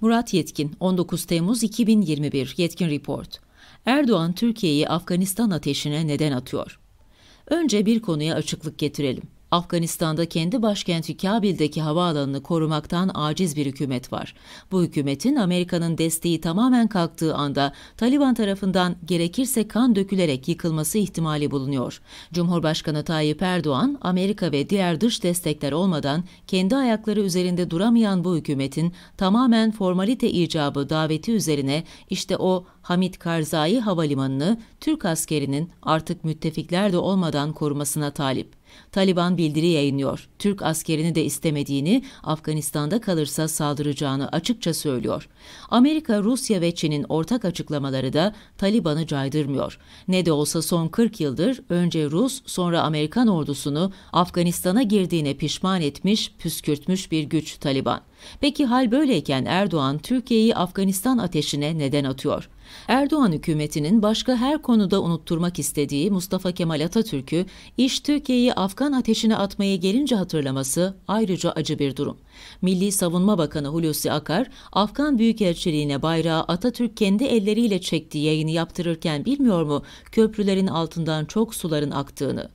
Murat Yetkin, 19 Temmuz 2021 Yetkin Report. Erdoğan Türkiye'yi Afganistan ateşine neden atıyor. Önce bir konuya açıklık getirelim. Afganistan'da kendi başkenti Kabil'deki havaalanını korumaktan aciz bir hükümet var. Bu hükümetin Amerika'nın desteği tamamen kalktığı anda Taliban tarafından gerekirse kan dökülerek yıkılması ihtimali bulunuyor. Cumhurbaşkanı Tayyip Erdoğan, Amerika ve diğer dış destekler olmadan kendi ayakları üzerinde duramayan bu hükümetin tamamen formalite icabı daveti üzerine işte o Hamit Karzai Havalimanı'nı Türk askerinin artık müttefikler de olmadan korumasına talip. Taliban bildiri yayınlıyor. Türk askerini de istemediğini, Afganistan'da kalırsa saldıracağını açıkça söylüyor. Amerika, Rusya ve Çin'in ortak açıklamaları da Taliban'ı caydırmıyor. Ne de olsa son 40 yıldır önce Rus sonra Amerikan ordusunu Afganistan'a girdiğine pişman etmiş, püskürtmüş bir güç Taliban. Peki hal böyleyken Erdoğan Türkiye'yi Afganistan ateşine neden atıyor? Erdoğan hükümetinin başka her konuda unutturmak istediği Mustafa Kemal Atatürk'ü iş Türkiye'yi Afgan ateşine atmaya gelince hatırlaması ayrıca acı bir durum. Milli Savunma Bakanı Hulusi Akar, Afgan Büyükelçiliğine bayrağı Atatürk kendi elleriyle çektiği yayını yaptırırken bilmiyor mu köprülerin altından çok suların aktığını?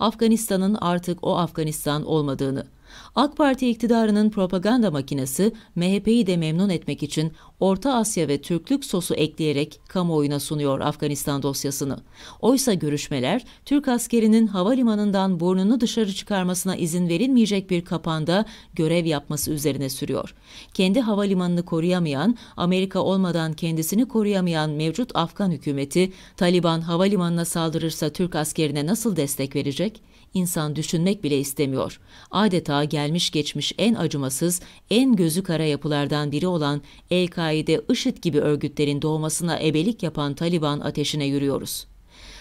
Afganistan'ın artık o Afganistan olmadığını, AK Parti iktidarının propaganda makinesi MHP'yi de memnun etmek için Orta Asya ve Türklük sosu ekleyerek kamuoyuna sunuyor Afganistan dosyasını. Oysa görüşmeler Türk askerinin havalimanından burnunu dışarı çıkarmasına izin verilmeyecek bir kapanda görev yapması üzerine sürüyor. Kendi havalimanını koruyamayan, Amerika olmadan kendisini koruyamayan mevcut Afgan hükümeti Taliban havalimanına saldırırsa Türk askerine nasıl destek verecek? insan düşünmek bile istemiyor. Adeta gelmiş geçmiş en acımasız, en gözü kara yapılardan biri olan El-Kaide, IŞİD gibi örgütlerin doğmasına ebelik yapan Taliban ateşine yürüyoruz.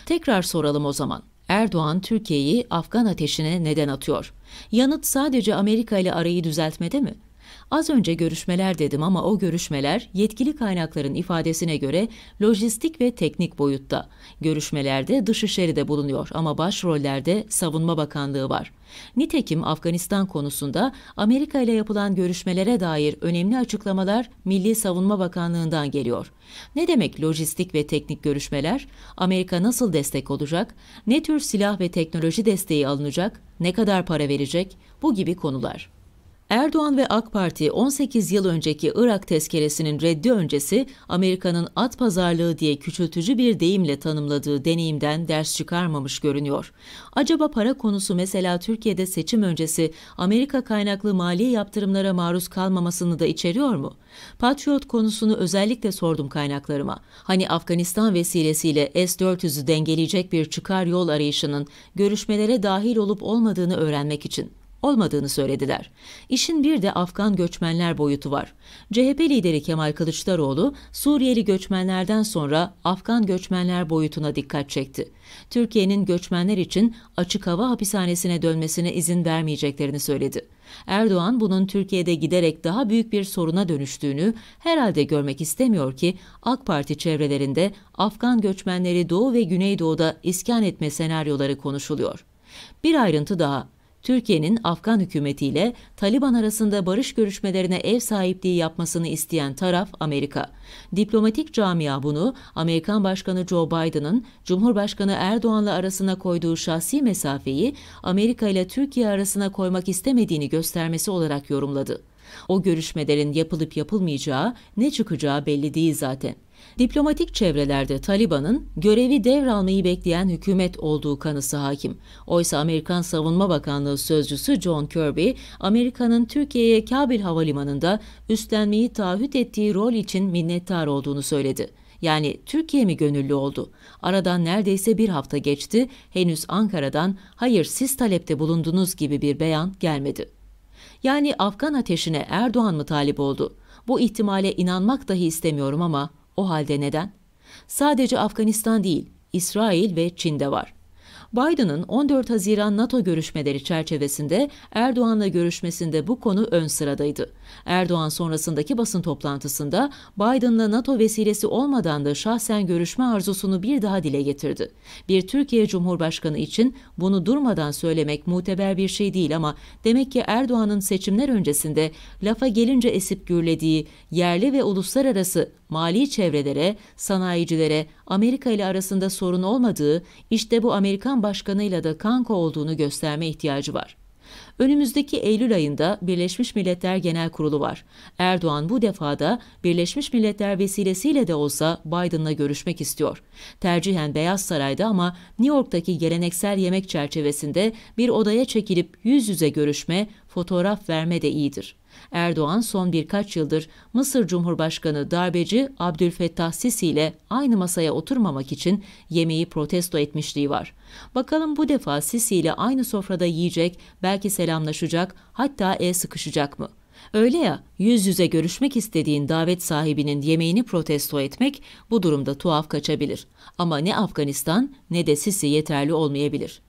Tekrar soralım o zaman. Erdoğan Türkiye'yi Afgan ateşine neden atıyor? Yanıt sadece Amerika ile arayı düzeltmede mi? Az önce görüşmeler dedim ama o görüşmeler yetkili kaynakların ifadesine göre lojistik ve teknik boyutta. Görüşmelerde Dışişleri de bulunuyor ama başrollerde Savunma Bakanlığı var. Nitekim Afganistan konusunda Amerika ile yapılan görüşmelere dair önemli açıklamalar Milli Savunma Bakanlığı'ndan geliyor. Ne demek lojistik ve teknik görüşmeler? Amerika nasıl destek olacak? Ne tür silah ve teknoloji desteği alınacak? Ne kadar para verecek? Bu gibi konular. Erdoğan ve AK Parti 18 yıl önceki Irak tezkeresinin reddi öncesi Amerika'nın at pazarlığı diye küçültücü bir deyimle tanımladığı deneyimden ders çıkarmamış görünüyor. Acaba para konusu mesela Türkiye'de seçim öncesi Amerika kaynaklı mali yaptırımlara maruz kalmamasını da içeriyor mu? Patriot konusunu özellikle sordum kaynaklarıma. Hani Afganistan vesilesiyle S-400'ü dengeleyecek bir çıkar yol arayışının görüşmelere dahil olup olmadığını öğrenmek için olmadığını söylediler. İşin bir de Afgan göçmenler boyutu var. CHP lideri Kemal Kılıçdaroğlu Suriyeli göçmenlerden sonra Afgan göçmenler boyutuna dikkat çekti. Türkiye'nin göçmenler için açık hava hapishanesine dönmesine izin vermeyeceklerini söyledi. Erdoğan bunun Türkiye'de giderek daha büyük bir soruna dönüştüğünü herhalde görmek istemiyor ki AK Parti çevrelerinde Afgan göçmenleri Doğu ve Güneydoğu'da iskan etme senaryoları konuşuluyor. Bir ayrıntı daha Türkiye'nin Afgan hükümetiyle Taliban arasında barış görüşmelerine ev sahipliği yapmasını isteyen taraf Amerika. Diplomatik camia bunu Amerikan Başkanı Joe Biden'ın Cumhurbaşkanı Erdoğan'la arasına koyduğu şahsi mesafeyi Amerika ile Türkiye arasına koymak istemediğini göstermesi olarak yorumladı. O görüşmelerin yapılıp yapılmayacağı, ne çıkacağı belli değil zaten. Diplomatik çevrelerde Taliban'ın görevi devralmayı bekleyen hükümet olduğu kanısı hakim. Oysa Amerikan Savunma Bakanlığı sözcüsü John Kirby, Amerika'nın Türkiye'ye Kabil Havalimanı'nda üstlenmeyi taahhüt ettiği rol için minnettar olduğunu söyledi. Yani Türkiye mi gönüllü oldu? Aradan neredeyse bir hafta geçti, henüz Ankara'dan hayır siz talepte bulundunuz gibi bir beyan gelmedi. Yani Afgan ateşine Erdoğan mı talip oldu? Bu ihtimale inanmak dahi istemiyorum ama o halde neden? Sadece Afganistan değil, İsrail ve Çin'de var. Biden'ın 14 Haziran NATO görüşmeleri çerçevesinde Erdoğan'la görüşmesinde bu konu ön sıradaydı. Erdoğan sonrasındaki basın toplantısında Biden'la NATO vesilesi olmadan da şahsen görüşme arzusunu bir daha dile getirdi. Bir Türkiye Cumhurbaşkanı için bunu durmadan söylemek muteber bir şey değil ama demek ki Erdoğan'ın seçimler öncesinde lafa gelince esip gürlediği yerli ve uluslararası mali çevrelere, sanayicilere Amerika ile arasında sorun olmadığı, işte bu Amerikan başkanıyla da kanka olduğunu gösterme ihtiyacı var. Önümüzdeki Eylül ayında Birleşmiş Milletler Genel Kurulu var. Erdoğan bu defa da Birleşmiş Milletler vesilesiyle de olsa Biden'la görüşmek istiyor. Tercihen Beyaz Saray'da ama New York'taki geleneksel yemek çerçevesinde bir odaya çekilip yüz yüze görüşme, fotoğraf verme de iyidir. Erdoğan son birkaç yıldır Mısır Cumhurbaşkanı darbeci Abdülfettah Sisi ile aynı masaya oturmamak için yemeği protesto etmişliği var. Bakalım bu defa Sisi ile aynı sofrada yiyecek, belki selamlaşacak, hatta el sıkışacak mı? Öyle ya, yüz yüze görüşmek istediğin davet sahibinin yemeğini protesto etmek bu durumda tuhaf kaçabilir. Ama ne Afganistan ne de Sisi yeterli olmayabilir.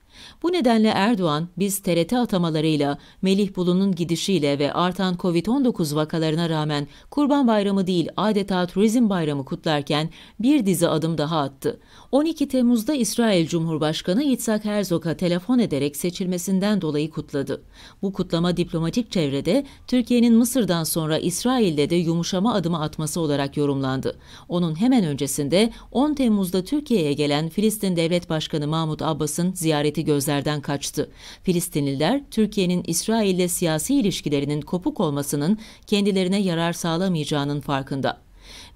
Bu nedenle Erdoğan, biz TRT atamalarıyla, Melih Bulu'nun gidişiyle ve artan Covid-19 vakalarına rağmen Kurban Bayramı değil adeta turizm bayramı kutlarken bir dizi adım daha attı. 12 Temmuz'da İsrail Cumhurbaşkanı Yitzhak Herzog'a telefon ederek seçilmesinden dolayı kutladı. Bu kutlama diplomatik çevrede Türkiye'nin Mısır'dan sonra İsrail'le de yumuşama adımı atması olarak yorumlandı. Onun hemen öncesinde 10 Temmuz'da Türkiye'ye gelen Filistin Devlet Başkanı Mahmut Abbas'ın ziyareti gözlerden kaçtı. Filistinliler Türkiye'nin İsrail'le siyasi ilişkilerinin kopuk olmasının kendilerine yarar sağlamayacağının farkında.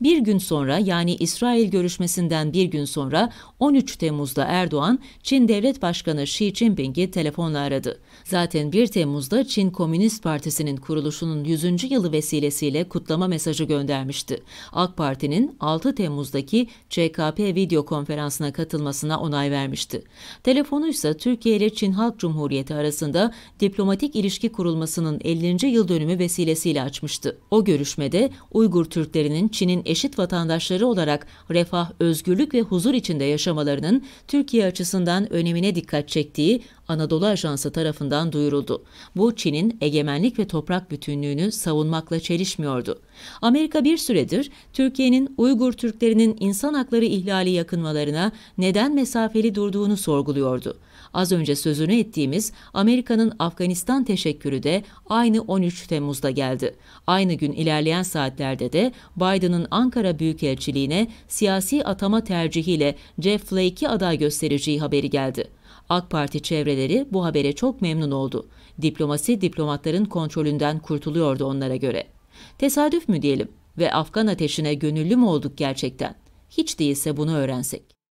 Bir gün sonra yani İsrail görüşmesinden bir gün sonra 13 Temmuz'da Erdoğan Çin Devlet Başkanı Xi Jinping'i telefonla aradı. Zaten 1 Temmuz'da Çin Komünist Partisi'nin kuruluşunun 100. yılı vesilesiyle kutlama mesajı göndermişti. AK Parti'nin 6 Temmuz'daki CKP video konferansına katılmasına onay vermişti. Telefonu ise Türkiye ile Çin Halk Cumhuriyeti arasında diplomatik ilişki kurulmasının 50. yıl dönümü vesilesiyle açmıştı. O görüşmede Uygur Türklerinin Çin'in eşit vatandaşları olarak refah, özgürlük ve huzur içinde yaşamalarının Türkiye açısından önemine dikkat çektiği Anadolu Ajansı tarafından duyuruldu. Bu Çin'in egemenlik ve toprak bütünlüğünü savunmakla çelişmiyordu. Amerika bir süredir Türkiye'nin Uygur Türklerinin insan hakları ihlali yakınmalarına neden mesafeli durduğunu sorguluyordu. Az önce sözünü ettiğimiz Amerika'nın Afganistan teşekkürü de aynı 13 Temmuz'da geldi. Aynı gün ilerleyen saatlerde de Biden'ın Ankara Büyükelçiliğine siyasi atama tercihiyle Jeff Flake'i aday göstereceği haberi geldi. AK Parti çevreleri bu habere çok memnun oldu. Diplomasi diplomatların kontrolünden kurtuluyordu onlara göre. Tesadüf mü diyelim ve Afgan ateşine gönüllü mü olduk gerçekten? Hiç değilse bunu öğrensek.